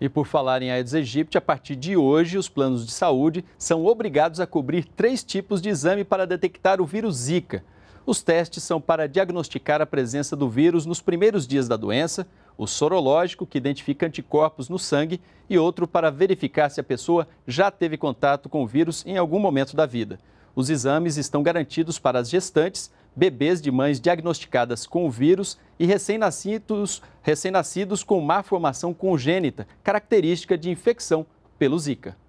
E por falar em Aedes aegypti, a partir de hoje, os planos de saúde são obrigados a cobrir três tipos de exame para detectar o vírus Zika. Os testes são para diagnosticar a presença do vírus nos primeiros dias da doença, o sorológico, que identifica anticorpos no sangue, e outro para verificar se a pessoa já teve contato com o vírus em algum momento da vida. Os exames estão garantidos para as gestantes bebês de mães diagnosticadas com o vírus e recém-nascidos recém com má formação congênita, característica de infecção pelo Zika.